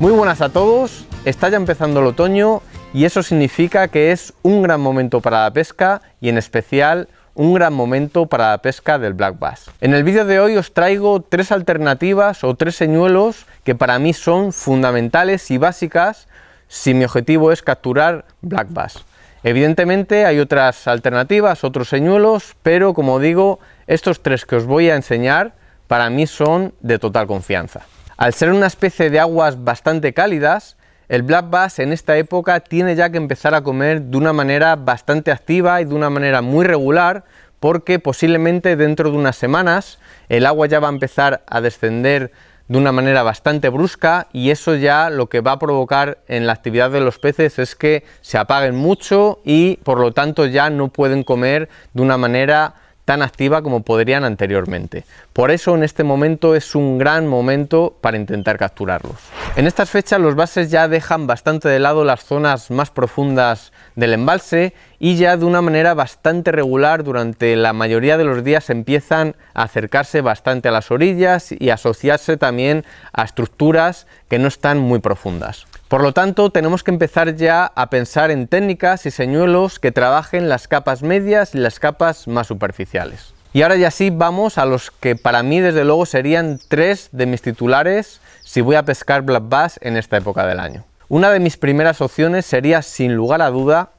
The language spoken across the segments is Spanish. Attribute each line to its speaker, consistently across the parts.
Speaker 1: Muy buenas a todos, está ya empezando el otoño y eso significa que es un gran momento para la pesca y en especial un gran momento para la pesca del black bass. En el vídeo de hoy os traigo tres alternativas o tres señuelos que para mí son fundamentales y básicas si mi objetivo es capturar black bass. Evidentemente hay otras alternativas, otros señuelos, pero como digo, estos tres que os voy a enseñar para mí son de total confianza. Al ser una especie de aguas bastante cálidas, el black bass en esta época tiene ya que empezar a comer de una manera bastante activa y de una manera muy regular porque posiblemente dentro de unas semanas el agua ya va a empezar a descender de una manera bastante brusca y eso ya lo que va a provocar en la actividad de los peces es que se apaguen mucho y por lo tanto ya no pueden comer de una manera tan activa como podrían anteriormente. Por eso en este momento es un gran momento para intentar capturarlos. En estas fechas los bases ya dejan bastante de lado las zonas más profundas del embalse y ya de una manera bastante regular durante la mayoría de los días empiezan a acercarse bastante a las orillas y asociarse también a estructuras que no están muy profundas. Por lo tanto, tenemos que empezar ya a pensar en técnicas y señuelos que trabajen las capas medias y las capas más superficiales. Y ahora ya sí vamos a los que para mí desde luego serían tres de mis titulares si voy a pescar black bass en esta época del año. Una de mis primeras opciones sería sin lugar a duda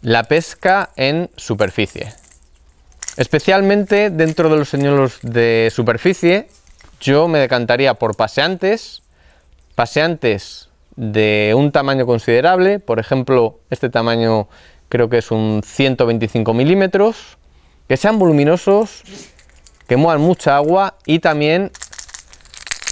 Speaker 1: la pesca en superficie. Especialmente dentro de los señuelos de superficie yo me decantaría por paseantes paseantes de un tamaño considerable, por ejemplo, este tamaño creo que es un 125 milímetros, que sean voluminosos, que muevan mucha agua y también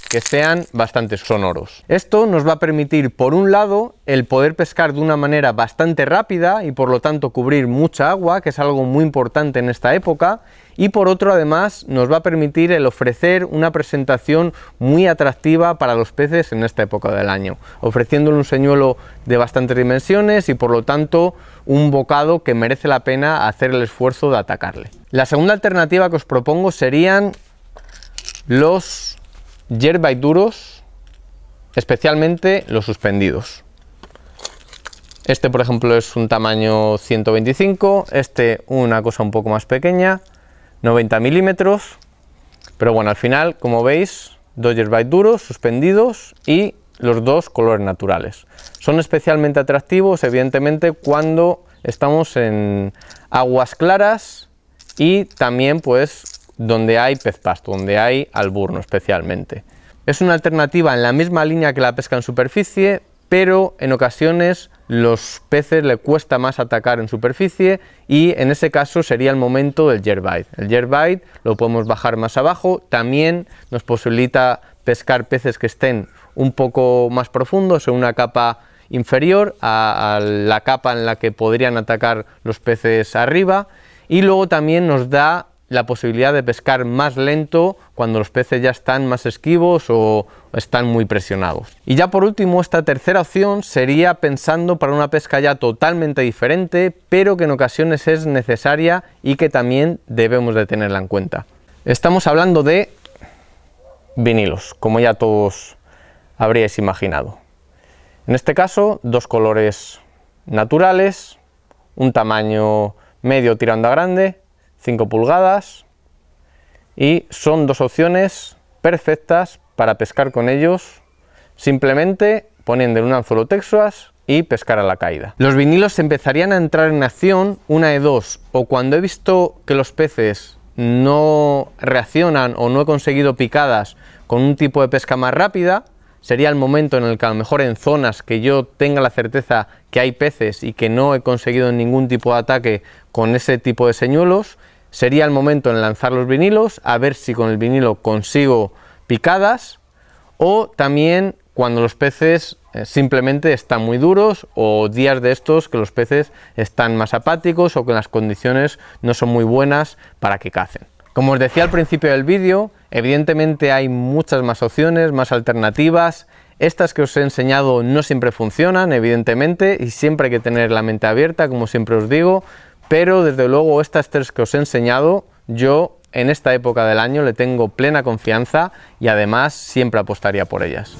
Speaker 1: que sean bastante sonoros. Esto nos va a permitir, por un lado, el poder pescar de una manera bastante rápida y por lo tanto cubrir mucha agua, que es algo muy importante en esta época, y por otro además nos va a permitir el ofrecer una presentación muy atractiva para los peces en esta época del año, ofreciéndole un señuelo de bastantes dimensiones y por lo tanto un bocado que merece la pena hacer el esfuerzo de atacarle. La segunda alternativa que os propongo serían los jerby duros, especialmente los suspendidos. Este, por ejemplo, es un tamaño 125, este una cosa un poco más pequeña, 90 milímetros, pero bueno, al final, como veis, dos jerby duros, suspendidos y los dos colores naturales. Son especialmente atractivos, evidentemente, cuando estamos en aguas claras y también, pues, donde hay pez pasto, donde hay alburno especialmente. Es una alternativa en la misma línea que la pesca en superficie, pero en ocasiones los peces le cuesta más atacar en superficie y en ese caso sería el momento del jerkbait. El jerkbait lo podemos bajar más abajo, también nos posibilita pescar peces que estén un poco más profundos en una capa inferior a la capa en la que podrían atacar los peces arriba y luego también nos da la posibilidad de pescar más lento cuando los peces ya están más esquivos o están muy presionados. Y ya por último, esta tercera opción sería pensando para una pesca ya totalmente diferente, pero que en ocasiones es necesaria y que también debemos de tenerla en cuenta. Estamos hablando de vinilos, como ya todos habríais imaginado. En este caso, dos colores naturales, un tamaño medio tirando a grande 5 pulgadas y son dos opciones perfectas para pescar con ellos simplemente poniendo en un anzuelo Texas y pescar a la caída. Los vinilos empezarían a entrar en acción una de dos o cuando he visto que los peces no reaccionan o no he conseguido picadas con un tipo de pesca más rápida, sería el momento en el que a lo mejor en zonas que yo tenga la certeza que hay peces y que no he conseguido ningún tipo de ataque con ese tipo de señuelos, sería el momento en lanzar los vinilos, a ver si con el vinilo consigo picadas o también cuando los peces eh, simplemente están muy duros o días de estos que los peces están más apáticos o que las condiciones no son muy buenas para que cacen. Como os decía al principio del vídeo, evidentemente hay muchas más opciones, más alternativas. Estas que os he enseñado no siempre funcionan, evidentemente, y siempre hay que tener la mente abierta, como siempre os digo, pero desde luego estas tres que os he enseñado, yo en esta época del año le tengo plena confianza y además siempre apostaría por ellas.